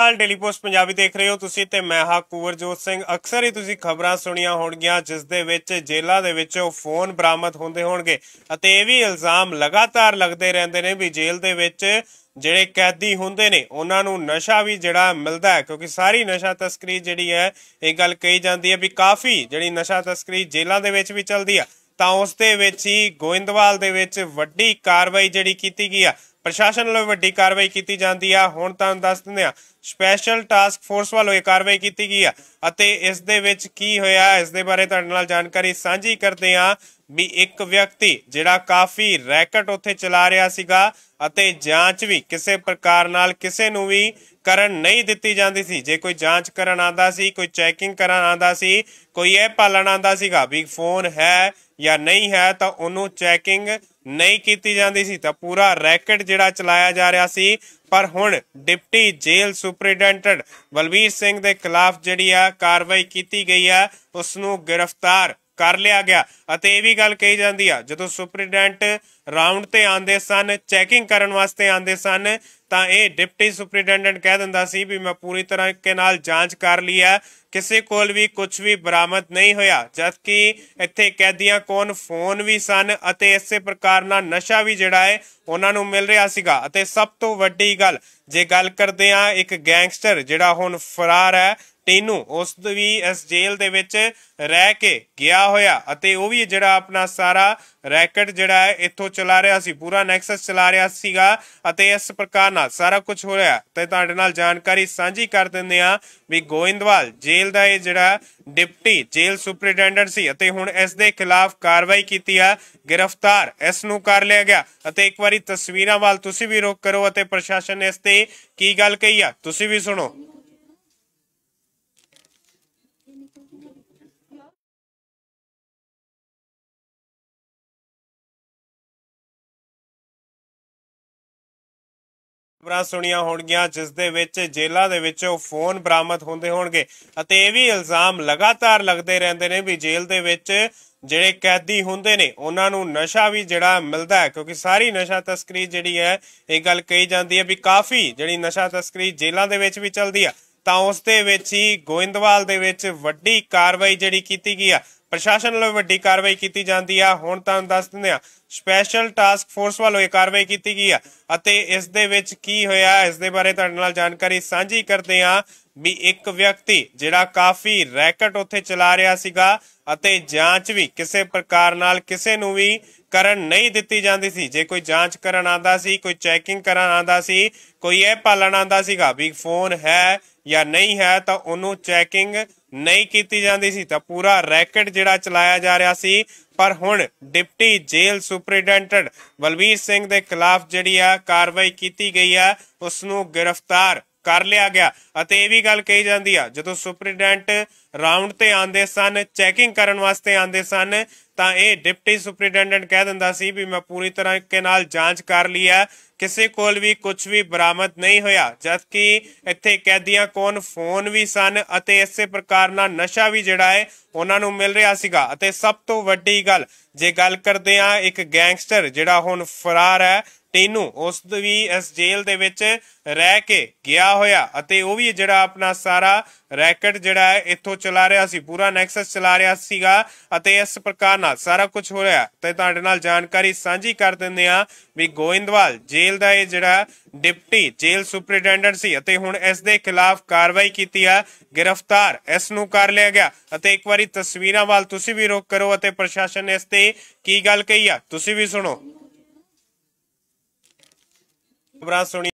ਨਾਲ daily post Punjabi ਦੇਖ ਰਹੇ ਹੋ ਤੁਸੀਂ ਤੇ ਮੈਂ ਹਾਂ ਕੁਵਰਜੋਤ ਸਿੰਘ ਅਕਸਰ ਹੀ ਤੁਸੀਂ ਖਬਰਾਂ ਸੁਣੀਆਂ ਹੋਣਗੀਆਂ ਜਿਸ ਦੇ ਵਿੱਚ ਜੇਲ੍ਹਾਂ ਦੇ ਵਿੱਚ ਫੋਨ ਬਰਾਮਦ ਹੁੰਦੇ ਹੋਣਗੇ ਅਤੇ ਇਹ ਵੀ ਇਲਜ਼ਾਮ ਲਗਾਤਾਰ ਲੱਗਦੇ ਰਹਿੰਦੇ ਨੇ ਵੀ ਜੇਲ੍ਹ ਦੇ ਵਿੱਚ ਜਿਹੜੇ ਕੈਦੀ ਹੁੰਦੇ ਨੇ ਉਹਨਾਂ ਨੂੰ ਨਸ਼ਾ ਵੀ ਜਿਹੜਾ ਮਿਲਦਾ ਹੈ ਕਿਉਂਕਿ ਸਾਰੀ ਨਸ਼ਾ ਤਸਕਰੀ ਜਿਹੜੀ ਹੈ ਇਹ ਗੱਲ ਕਹੀ ਜਾਂਦੀ ਹੈ ਵੀ ਕਾਫੀ ਜਿਹੜੀ ਨਸ਼ਾ ਤਸਕਰੀ ਜੇਲ੍ਹਾਂ ਦੇ ਵਿੱਚ ਵੀ ਚੱਲਦੀ ਆ ਤਾਂ ਉਸ ਦੇ ਵਿੱਚ ਹੀ ਗੋਇੰਦਵਾਲ ਦੇ ਵਿੱਚ ਵੱਡੀ ਕਾਰਵਾਈ ਜਿਹੜੀ ਕੀਤੀ ਗਈ ਆ ਪ੍ਰਸ਼ਾਸਨ ਵੱਲੋਂ ਵੱਡੀ ਕਾਰਵਾਈ ਕੀਤੀ ਜਾਂਦੀ ਆ ਹੁਣ ਤੁਹਾਨੂੰ ਦੱਸ ਦਿੰਦੇ ਆ ਸਪੈਸ਼ਲ ਟਾਸਕ ਫੋਰਸ ਵੱਲੋਂ ਇਹ ਕਾਰਵਾਈ ਕੀਤੀ ਗਈ ਆ ਅਤੇ ਇਸ ਦੇ ਵਿੱਚ ਕੀ ਹੋਇਆ ਇਸ ਦੇ ਬਾਰੇ ਤੁਹਾਡੇ ਨਾਲ ਜਾਣਕਾਰੀ ਸਾਂਝੀ ਕਰਦੇ ਆ ਵੀ ਇੱਕ ਵਿਅਕਤੀ ਜਿਹੜਾ ਕਾਫੀ ਰੈਕਟ ਉੱਥੇ ਚਲਾ ਰਿਹਾ ਸੀਗਾ ਅਤੇ ਜਾਂਚ ਵੀ ਕਿਸੇ ਪ੍ਰਕਾਰ ਨਾਲ ਕਿਸੇ ਨੂੰ ਵੀ ਕਰਨ ਨਹੀਂ ਦਿੱਤੀ ਜਾਂਦੀ ਸੀ ਜੇ ਕੋਈ ਜਾਂਚ ਕਰਨ ਆਂਦਾ ਸੀ ਕੋਈ ਚੈਕਿੰਗ ਕਰਨ ਆਂਦਾ ਸੀ ਕੋਈ ਇਹ ਪਾਲਣ ਆਂਦਾ ਸੀਗਾ ਵੀ ਫੋਨ ਹੈ ਜਾਂ ਨਹੀਂ ਹੈ ਤਾਂ ਉਹਨੂੰ ਚੈਕਿੰਗ ਨਹੀਂ ਕੀਤੀ ਜਾਂਦੀ ਸੀ ਤਾਂ ਪੂਰਾ ਰੈਕਟ ਜਿਹੜਾ ਚਲਾਇਆ ਜਾ ਰਿਹਾ ਸੀ ਪਰ ਹੁਣ deputy jail superintendent Balvir Singh ਦੇ ਖਿਲਾਫ ਜਿਹੜੀ ਆ ਕਾਰਵਾਈ ਕੀਤੀ ਗਈ ਆ ਉਸ ਨੂੰ ਗ੍ਰਿਫਤਾਰ ਕਰ ਲਿਆ ਗਿਆ ਅਤੇ ਇਹ ਵੀ ਗੱਲ ਕਹੀ ਜਾਂਦੀ ਆ ਜਦੋਂ ਸੁਪਰੀਡੈਂਟ ਰਾਉਂਡ ਤੇ ਆਂਦੇ ਸਨ ਚੈਕਿੰਗ ਕਰਨ ਵਾਸਤੇ ਆਂਦੇ ਸਨ ਤਾਂ ਇਹ ਡਿਪਟੀ ਸੁਪਰੀਡੈਂਟ ਕਹਿ ਦਿੰਦਾ ਸੀ ਵੀ ਮੈਂ ਪੂਰੀ ਤਰ੍ਹਾਂ ਕੇ ਨਾਲ ਜਾਂਚ ਕਰ ਲਈ ਹੈ ਕਿਸੇ ਕੋਲ ਵੀ ਕੁਝ ਵੀ ਬਰਾਮਦ ਨਹੀਂ ਹੋਇਆ ਜਦਕਿ ਇੱਥੇ ਕੈਦੀਆਂ ਕੋਲ ਫੋਨ ਵੀ ਸਨ ਅਤੇ ਇਸੇ ਪ੍ਰਕਾਰ ਨਾਲ ਨਸ਼ਾ ਵੀ ਜਿਹੜਾ ਹੈ ਉਹਨਾਂ ਨੂੰ ਮਿਲ ਰਿਹਾ ਸੀਗਾ ਅਤੇ ਸਭ ਤੋਂ ਵੱਡੀ ਗੱਲ ਜੇ ਗੱਲ ਕਰਦੇ ਆ ਇੱਕ ਗੈਂਗਸਟਰ ਜਿਹੜਾ ਹੁਣ ਫਰਾਰ ਹੈ ਟੀਨੂ ਉਸ ਵੀ ਇਸ ਜੇਲ੍ਹ ਦੇ ਵਿੱਚ ਰਹਿ ਕੇ ਗਿਆ ਹੋਇਆ ਅਤੇ ਉਹ ਵੀ ਜਿਹੜਾ ਆਪਣਾ ਸਾਰਾ ਰੈਕਟ ਜਿਹੜਾ ਹੈ ਇੱਥੋਂ ਚਲਾ ਰਿਹਾ ਸੀ ਪੂਰਾ ਨੈਕਸਸ ਚਲਾ ਰਿਹਾ ਸੀਗਾ ਅਤੇ ਇਸ ਪ੍ਰਕਾਰ ਨਾਲ ਸਾਰਾ ਕੁਝ ਹੋ ਰਿਹਾ ਤੇ ਤੁਹਾਡੇ ਨਾਲ ਜਾਣਕਾਰੀ ਸਾਂਝੀ ਕਰ ਦਿੰਦੇ ਆ ਵੀ ਗੋਇੰਦਵਾਲ ਜੇਲ੍ਹ ਦਾ ਇਹ ਜਿਹੜਾ ਡਿਪਟੀ ਜੇਲ੍ਹ ਸੁਪਰਡੈਂਡੈਂਟ ਸੀ ਅਤੇ ਹੁਣ ਇਸ ਦੇ ਖਿਲਾਫ ਕਾਰਵਾਈ ਕੀਤੀ ਆ ਗ੍ਰਿਫਤਾਰ ਇਸ ਨੂੰ ਕਰ ਲਿਆ ਗਿਆ ਅਤੇ ਇੱਕ ਵਾਰੀ ਤਸਵੀਰਾਂ ਵੱਲ ਤੁਸੀਂ ਵੀ ਰੋਕ ਕਰੋ ਅਤੇ ਪ੍ਰਸ਼ਾਸਨ ਇਸ ਤੇ ਕੀ ਗੱਲ ਕਹੀ ਆ ਤੁਸੀਂ ਵੀ ਸੁਣੋ ਖਬਰਾਂ ਸੁਣੀਆਂ ਹੋਣਗੀਆਂ ਜਿਸ ਦੇ ਵਿੱਚ ਜੇਲ੍ਹਾਂ ਦੇ ਵਿੱਚੋਂ ਫੋਨ ਬਰਾਮਦ ਹੁੰਦੇ ਹੋਣਗੇ ਅਤੇ ਇਹ ਵੀ ਇਲਜ਼ਾਮ ਲਗਾਤਾਰ ਲੱਗਦੇ ਰਹਿੰਦੇ ਨੇ ਵੀ ਜੇਲ੍ਹ ਦੇ ਵਿੱਚ ਜਿਹੜੇ ਕੈਦੀ ਹੁੰਦੇ ਨੇ ਉਹਨਾਂ ਨੂੰ ਨਸ਼ਾ ਵੀ ਜਿਹੜਾ ਮਿਲਦਾ ਹੈ ਕਿਉਂਕਿ ਸਾਰੀ ਨਸ਼ਾ ਤਸਕਰੀ ਜਿਹੜੀ ਹੈ ਇਹ ਗੱਲ ਕਹੀ ਜਾਂਦੀ ਹੈ ਵੀ ਕਾਫੀ ਜਿਹੜੀ ਨਸ਼ਾ ਤਸਕਰੀ ਜੇਲ੍ਹਾਂ ਦੇ ਵਿੱਚ ਵੀ ਚੱਲਦੀ ਆ ਤਾਂ ਉਸ ਦੇ ਵਿੱਚ ਹੀ ਗੋਇੰਦਵਾਲ ਦੇ ਵਿੱਚ ਵੱਡੀ ਕਾਰਵਾਈ ਜਿਹੜੀ ਕੀਤੀ ਗਈ ਆ ਪ੍ਰਸ਼ਾਸਨ ਵੱਲੋਂ ਵੱਡੀ ਕਾਰਵਾਈ ਕੀਤੀ ਜਾਂਦੀ ਆ ਹੁਣ ਤੁਹਾਨੂੰ ਦੱਸ ਦਿੰਦੇ ਆ ਸਪੈਸ਼ਲ ਟਾਸਕ ਫੋਰਸ ਵੱਲੋਂ ਇਹ ਕਾਰਵਾਈ ਕੀਤੀ ਗਈ ਆ ਅਤੇ ਇਸ ਦੇ ਵਿੱਚ ਕੀ ਹੋਇਆ ਇਸ ਦੇ ਬਾਰੇ ਤੁਹਾਡੇ ਨਾਲ ਜਾਣਕਾਰੀ ਸਾਂਝੀ ਕਰਦੇ ਆ ਵੀ ਇੱਕ ਵਿਅਕਤੀ ਜਿਹੜਾ ਕਾਫੀ ਰੈਕਟ ਉੱਥੇ ਚਲਾ ਰਿਹਾ ਸੀਗਾ ਅਤੇ ਜਾਂਚ ਵੀ ਕਿਸੇ ਪ੍ਰਕਾਰ ਨਾਲ ਕਿਸੇ ਨੂੰ ਵੀ ਕਰਨ ਨਹੀਂ ਦਿੱਤੀ ਜਾਂਦੀ ਸੀ ਜੇ ਕੋਈ ਜਾਂਚ ਕਰਨ ਆਂਦਾ ਸੀ ਕੋਈ ਚੈਕਿੰਗ ਕਰਨ ਆਂਦਾ ਸੀ ਕੋਈ ਇਹ ਪਾਲਣ ਆਂਦਾ ਸੀਗਾ ਵੀ ਫੋਨ ਹੈ ਜਾਂ ਨਹੀਂ ਹੈ ਤਾਂ ਉਹਨੂੰ ਚੈਕਿੰਗ ਨਹੀਂ ਕੀਤੀ ਜਾਂਦੀ ਸੀ ਤਾਂ ਪੂਰਾ ਰੈਕਟ ਜਿਹੜਾ ਚਲਾਇਆ ਜਾ ਰਿਹਾ ਸੀ ਪਰ ਹੁਣ deputy jail superintendent Balvir Singh ਦੇ ਖਿਲਾਫ ਜਿਹੜੀ ਆ ਕਾਰਵਾਈ ਕੀਤੀ ਗਈ ਆ ਉਸ ਨੂੰ ਗ੍ਰਿਫਤਾਰ ਕਰ ਲਿਆ ਗਿਆ ਅਤੇ ਇਹ ਵੀ ਗੱਲ ਕਹੀ ਜਾਂਦੀ ਆ ਜਦੋਂ ਸੁਪਰੀਡੈਂਟ ਰਾਉਂਡ ਤੇ ਆਂਦੇ ਸਨ ਚੈਕਿੰਗ ਕਰਨ ਵਾਸਤੇ ਆਂਦੇ ਸਨ ਤਾਂ ਇਹ ਡਿਪਟੀ ਸੁਪਰੀਡੈਂਟ ਕਹਿ ਦਿੰਦਾ ਸੀ ਵੀ ਮੈਂ ਪੂਰੀ ਤਰ੍ਹਾਂ ਕੇ ਨਾਲ ਜਾਂਚ ਕਰ ਲਈ ਆ ਕਿਸੇ ਕੋਲ ਵੀ ਕੁਝ ਵੀ ਬਰਾਮਦ ਨਹੀਂ ਹੋਇਆ ਜਦਕਿ ਇੱਥੇ ਕੈਦੀਆਂ ਕੋਲ ਫੋਨ ਵੀ ਸਨ ਅਤੇ ਇਸੇ ਪ੍ਰਕਾਰ ਨਾਲ ਨਸ਼ਾ ਵੀ ਜਿਹੜਾ ਹੈ ਉਹਨਾਂ ਨੂੰ ਮਿਲ ਰਿਹਾ ਸੀਗਾ ਅਤੇ ਸਭ ਤੋਂ ਵੱਡੀ ਗੱਲ ਜੇ ਗੱਲ ਕਰਦੇ ਆ ਇੱਕ ਗੈਂਗਸਟਰ ਜਿਹੜਾ ਹੁਣ ਫਰਾਰ ਹੈ ਤੈਨੂੰ ਉਸ ਵੀ ਇਸ ਜੇਲ ਦੇ ਵਿੱਚ ਰਹਿ ਕੇ ਗਿਆ ਹੋਇਆ ਅਤੇ ਉਹ ਵੀ ਜਿਹੜਾ ਆਪਣਾ ਸਾਰਾ ਰੈਕਟ ਜਿਹੜਾ ਹੈ ਇੱਥੋਂ ਚਲਾ ਰਿਹਾ ਸੀ ਪੂਰਾ ਨੈਕਸਸ ਚਲਾ ਰਿਹਾ ਸੀਗਾ ਅਤੇ ਇਸ ਪ੍ਰਕਾਰ ਨਾਲ ਸਾਰਾ ਕੁਝ ਹੋ ਰਿਹਾ ਤੇ ਤੁਹਾਡੇ ਨਾਲ ਜਾਣਕਾਰੀ ਸਾਂਝੀ ਕਰ ਦਿੰਦੇ ਆ ਵੀ ਗੋਇੰਦਵਾਲ ਜੇਲ ਦਾ ਇਹ ਜਿਹੜਾ ਡਿਪਟੀ ਜੇਲ ਸੁਪਰਡੈਂਡੈਂਟ ਸੀ ਅਤੇ ਹੁਣ ਇਸ ਦੇ ਖਿਲਾਫ ਕਾਰਵਾਈ ਕੀਤੀ ਆ ਗ੍ਰਿਫਤਾਰ ਇਸ ਨੂੰ ਕਰ ਲਿਆ ਗਿਆ ਅਤੇ ਇੱਕ ਵਾਰੀ ਤਸਵੀਰਾਂ ਵੱਲ ਤੁਸੀਂ ਵੀ ਰੋਕ ਕਰੋ ਅਤੇ ਪ੍ਰਸ਼ਾਸਨ ਇਸ ਤੇ ਕੀ ਗੱਲ ਕਹੀ ਆ ਤੁਸੀਂ ਵੀ ਸੁਣੋ ਖਬਰਾਂ ਸੁਣੀ